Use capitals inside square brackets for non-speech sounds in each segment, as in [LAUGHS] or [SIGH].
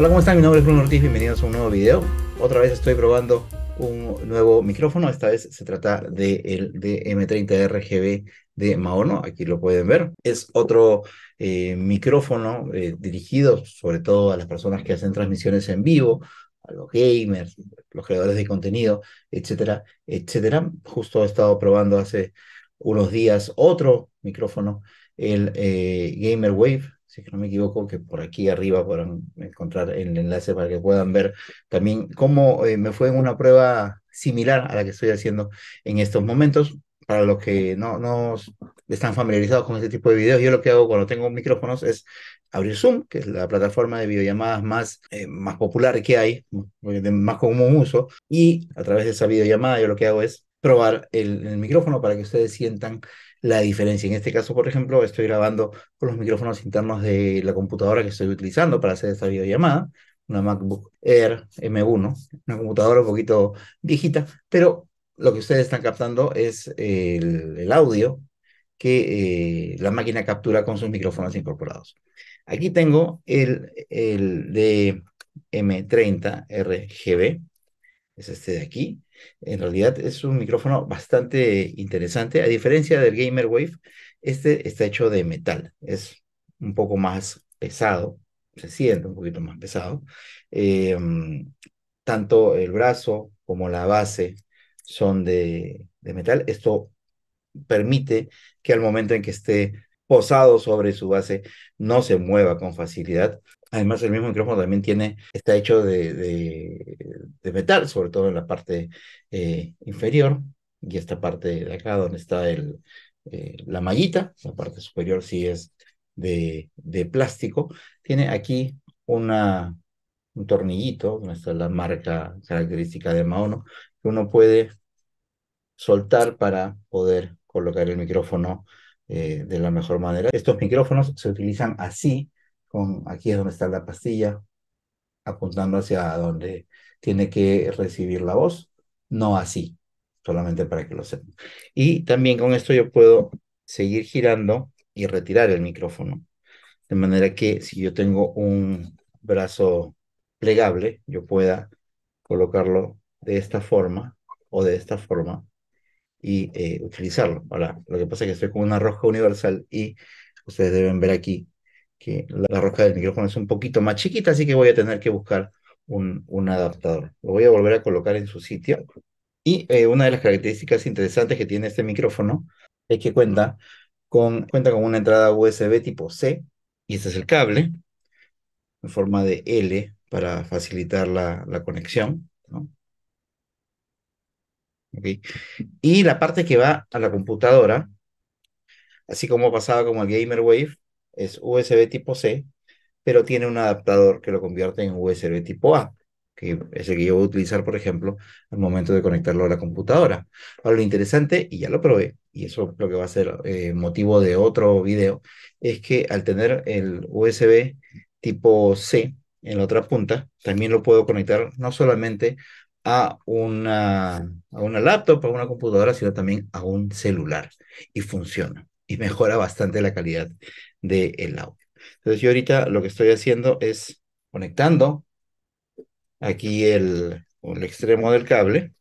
Hola, ¿cómo están? Mi nombre es Bruno Ortiz, bienvenidos a un nuevo video. Otra vez estoy probando un nuevo micrófono, esta vez se trata del de DM30RGB de Maono, aquí lo pueden ver. Es otro eh, micrófono eh, dirigido sobre todo a las personas que hacen transmisiones en vivo, a los gamers, los creadores de contenido, etcétera, etcétera. Justo he estado probando hace unos días otro micrófono, el GamerWave, eh, Gamer Wave si no me equivoco, que por aquí arriba podrán encontrar el enlace para que puedan ver también cómo eh, me fue en una prueba similar a la que estoy haciendo en estos momentos. Para los que no, no están familiarizados con este tipo de videos, yo lo que hago cuando tengo micrófonos es abrir Zoom, que es la plataforma de videollamadas más, eh, más popular que hay, de más común uso, y a través de esa videollamada yo lo que hago es probar el micrófono para que ustedes sientan la diferencia. En este caso, por ejemplo, estoy grabando con los micrófonos internos de la computadora que estoy utilizando para hacer esta videollamada, una MacBook Air M1, una computadora un poquito viejita, pero lo que ustedes están captando es el, audio que eh, la máquina captura con sus micrófonos incorporados. Aquí tengo el, el de M30 RGB, es este de aquí. En realidad es un micrófono bastante interesante. A diferencia del Gamer Wave, este está hecho de metal. Es un poco más pesado, se siente un poquito más pesado. Eh, tanto el brazo como la base son de metal. Esto permite que al momento en que esté posado sobre su base no se mueva con facilidad. Además, el mismo micrófono también tiene, está hecho de, metal, sobre todo en la parte eh, inferior y esta parte de acá donde está eh, la mallita, la parte superior sí es de, plástico. Tiene aquí un tornillito, donde está la marca característica de Maono, que uno puede soltar para poder colocar el micrófono eh, de la mejor manera. Estos micrófonos se utilizan así aquí es donde está la pastilla, apuntando hacia donde tiene que recibir la voz, no así, solamente para que lo sepan. Y también con esto yo puedo seguir girando y retirar el micrófono. De manera que si yo tengo un brazo plegable, yo pueda colocarlo de esta forma o de esta forma y eh, utilizarlo. Ahora, lo que pasa es que estoy con una roja universal y ustedes deben ver aquí que la rosca del micrófono es un poquito más chiquita, así que voy a tener que buscar un, un adaptador. Lo voy a volver a colocar en su sitio. Y eh, una de las características interesantes que tiene este micrófono es que cuenta con, cuenta con una entrada USB tipo C, y este es el cable, en forma de L para facilitar la, conexión. Y la parte que va a la computadora, así como pasaba con el Gamer Wave, es USB tipo C, pero tiene un adaptador que lo convierte en USB tipo A, que es el que yo voy a utilizar, por ejemplo, al momento de conectarlo a la computadora. Ahora, lo interesante, y ya lo probé, y eso lo que va a ser eh, motivo de otro video, es que al tener el USB tipo C en la otra punta, también lo puedo conectar no solamente a una, a una laptop, a una computadora, sino también a un celular. Y funciona. Y mejora bastante la calidad del audio. Entonces yo ahorita lo que estoy haciendo es conectando aquí el, el extremo del cable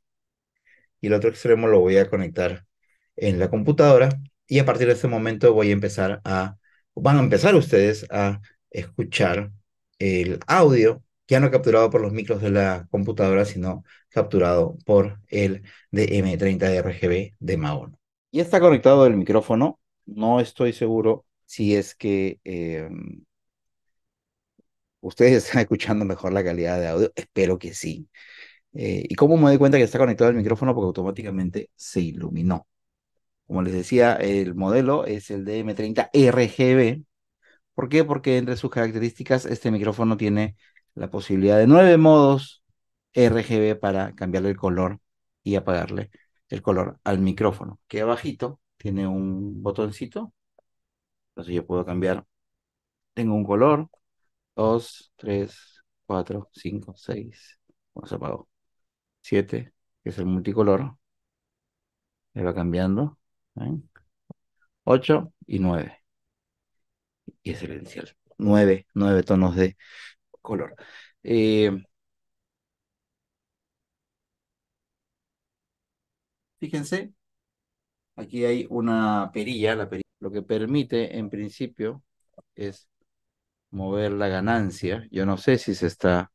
y el otro extremo lo voy a conectar en la computadora y a partir de este momento voy a empezar a, van a empezar ustedes a escuchar el audio ya no capturado por los micros de la computadora, sino capturado por el DM30 RGB de Maono. y está conectado el micrófono, no estoy seguro si es que em, ustedes [LAUGHS] están escuchando mejor la calidad de audio, espero que sí. Eh, ¿Y cómo me doy cuenta que está conectado el micrófono? Porque automáticamente se iluminó. Como les decía, el modelo es el DM30 RGB. ¿Por qué? Porque entre sus características este micrófono tiene la posibilidad de nueve modos RGB para cambiarle el color y apagarle el color al micrófono. que abajito tiene un botoncito entonces yo puedo cambiar. Tengo un color. 2, 3, 4, 5, 6. Bueno, se 7, que es el multicolor. me va cambiando. 8 y 9. Y es el 9, 9 tonos de color. Eh, fíjense, aquí hay una perilla, la perilla que permite en principio es mover la ganancia. Yo no sé si se está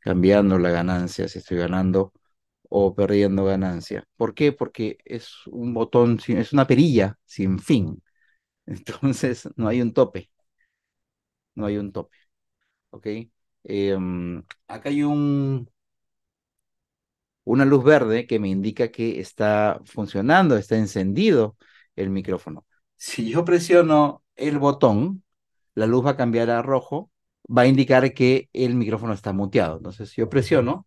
cambiando la ganancia, si estoy ganando o perdiendo ganancia. ¿Por qué? Porque es un botón, es una perilla sin fin. [LAUGHS] Entonces no hay un tope. No hay un tope. ¿Ok? Em, acá hay un, una luz verde que me indica que está funcionando, está encendido el micrófono. Si yo presiono el botón, la luz va a cambiar a rojo, va a indicar que el micrófono está muteado. Entonces, si yo presiono,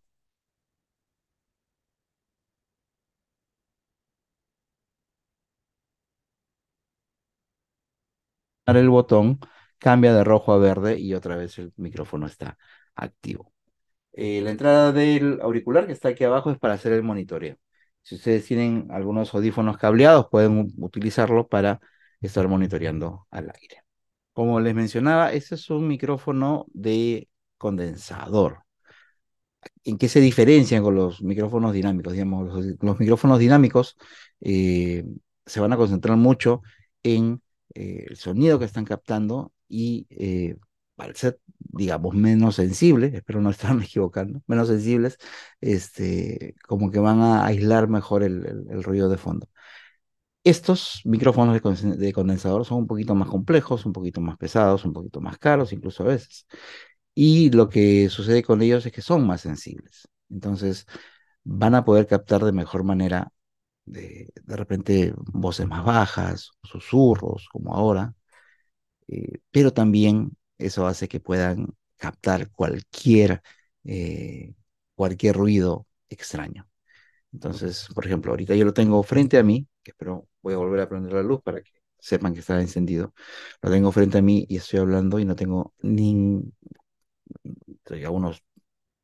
el botón, cambia de rojo a verde y otra vez el micrófono está activo. Eh, la entrada del auricular que está aquí abajo es para hacer el monitoreo. Si ustedes tienen algunos audífonos cableados, pueden utilizarlo para estar monitoreando al aire. Como les mencionaba, este es un micrófono de condensador. ¿En qué se diferencian con los micrófonos dinámicos? Digamos, los, micrófonos dinámicos eh, se van a concentrar mucho en eh, el sonido que están captando y eh, al ser, digamos, menos sensibles, [LAUGHS] espero no estarme equivocando, menos sensibles, este, como que van a aislar mejor el ruido de fondo. Estos micrófonos de condensador son un poquito más complejos, un poquito más pesados, un poquito más caros incluso a veces. Y lo que sucede con ellos es que son más sensibles. Entonces van a poder captar de mejor manera de, repente voces más bajas, susurros como ahora, eh, pero también eso hace que puedan captar cualquier, eh, cualquier ruido extraño. Entonces, por ejemplo, ahorita yo lo tengo frente a mí, que espero voy a volver a prender la luz para que sepan que está encendido. Lo tengo frente a mí y estoy hablando y no tengo ni a unos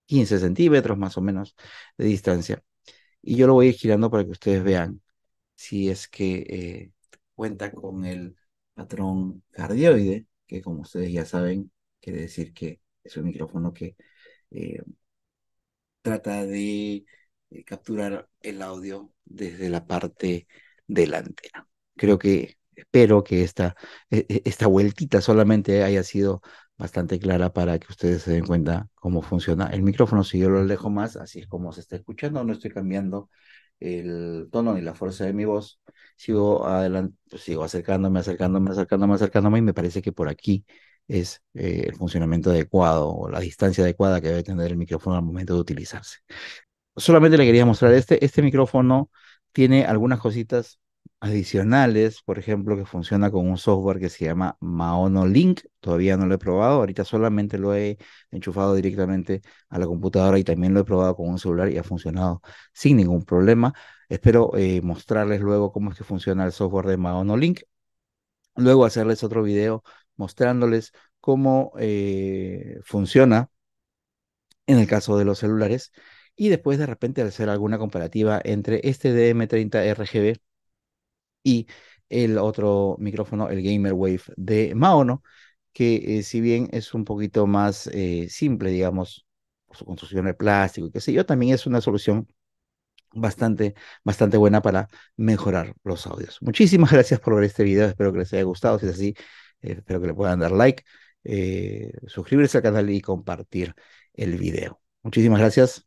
15 centímetros más o menos de distancia. Y yo lo voy girando para que ustedes vean si es que eh, cuenta con el patrón cardioide, que como ustedes ya saben, quiere decir que es un micrófono que eh, trata de eh, capturar el audio desde la parte delantera. Creo que, espero que esta, e, e, esta vueltita solamente haya sido bastante clara para que ustedes se den cuenta cómo funciona el micrófono. Si yo lo alejo más, así es como se está escuchando, no estoy cambiando el tono ni la fuerza de mi voz. Sigo adelante, sigo acercándome, acercándome, acercándome, acercándome y me parece que por aquí es eh, el funcionamiento adecuado o la distancia adecuada que debe tener el micrófono al momento de utilizarse solamente le quería mostrar este, este micrófono tiene algunas cositas adicionales, por ejemplo, que funciona con un software que se llama Maono Link. Todavía no lo he probado, ahorita solamente lo he enchufado directamente a la computadora y también lo he probado con un celular y ha funcionado sin ningún problema. Espero eh, mostrarles luego cómo es que funciona el software de Maono Link. Luego hacerles otro video mostrándoles cómo eh, funciona en el caso de los celulares y después de repente hacer alguna comparativa entre este DM30 RGB y el otro micrófono, el Gamer Wave de Maono, que eh, si bien es un poquito más eh, simple, digamos, su construcción de plástico y qué sé yo, también es una solución bastante, bastante buena para mejorar los audios. Muchísimas gracias por ver este video, espero que les haya gustado, si es así, eh, espero que le puedan dar like, suscribirse al canal y compartir el video. Muchísimas gracias.